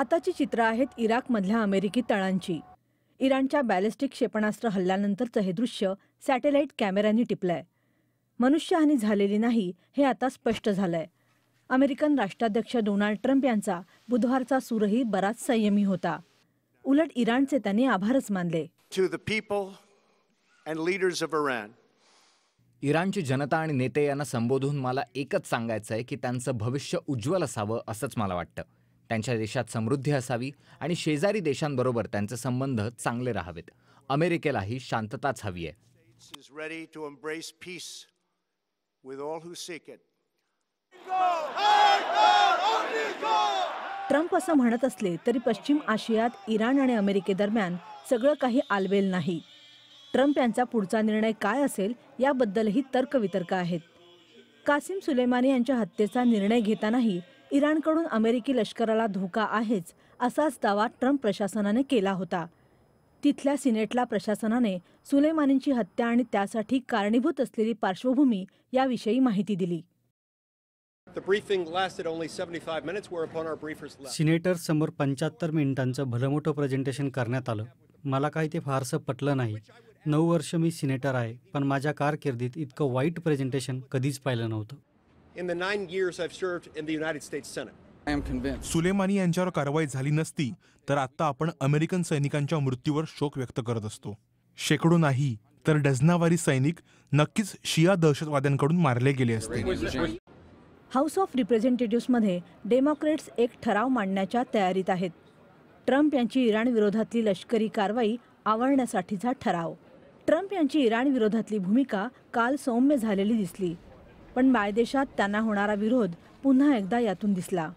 आताची चित्र आहेत इराकमधल्या अमेरिकी तळांची इराणच्या बॅलिस्टिक क्षेपणास्त्र हल्ल्यानंतरचं हे दृश्य सॅटेलाईट कॅमेऱ्यांनी टिपलंय मनुष्यहानी झालेली नाही हे आता स्पष्ट झालंय अमेरिकन राष्ट्राध्यक्ष डोनाल्ड ट्रम्प यांचा बुधवारचा सूरही बराच संयमी होता उलट इराणचे त्यांनी आभारच मानले इराणची जनता आणि नेते यांना संबोधून मला एकच सांगायचं आहे की त्यांचं भविष्य उज्ज्वल असावं असंच मला वाटतं त्यांच्या देशात समृद्धी असावी आणि शेजारी देशांबरोबर त्यांचे संबंध चांगले राहावेत अमेरिकेलाही शांतताच हवी आहे ट्रम्प असं म्हणत असले तरी पश्चिम आशियात इराण आणि अमेरिकेदरम्यान सगळं काही आलबेल नाही ट्रम्प यांचा पुढचा निर्णय काय असेल याबद्दलही तर्कवितर्क आहेत कासिम सुलेमानी यांच्या हत्येचा निर्णय घेतानाही इराणकडून अमेरिकी लष्कराला धोका आहेच असाच दावा ट्रम्प प्रशासनाने केला होता तिथल्या सिनेटला प्रशासनाने सुलेमानींची हत्या आणि त्यासाठी कारणीभूत असलेली पार्श्वभूमी याविषयी माहिती दिली सिनेटर समोर पंच्याहत्तर मिनिटांचं भलमोठं प्रेझेंटेशन करण्यात आलं मला काही ते फारसं पटलं नाही नऊ वर्ष मी सिनेटर आहे पण माझ्या कारकिर्दीत इतकं वाईट प्रेझेंटेशन कधीच पाहिलं नव्हतं in the nine years I've served in the United States Senate. Soleimani यांच्यावर कारवाई झाली नसती तर आता आपण अमेरिकन सैनिकांच्या मृत्यूवर शोक व्यक्त करत असतो शेकडो नाही तर डझनावारी सैनिक नक्कीच शिया दहशतवाद्यांकडून मारले गेले असते हाऊस ऑफ रिप्रेझेंटेटिव्हमध्ये डेमोक्रेट्स एक ठराव मांडण्याच्या तयारीत आहेत ट्रम्प यांची इराण विरोधातली लष्करी कारवाई आवळण्यासाठीचा ठराव ट्रम्प यांची इराण विरोधातली भूमिका काल सौम्य झालेली दिसली पण बायदेशात त्यांना होणारा विरोध पुन्हा एकदा यातून दिसला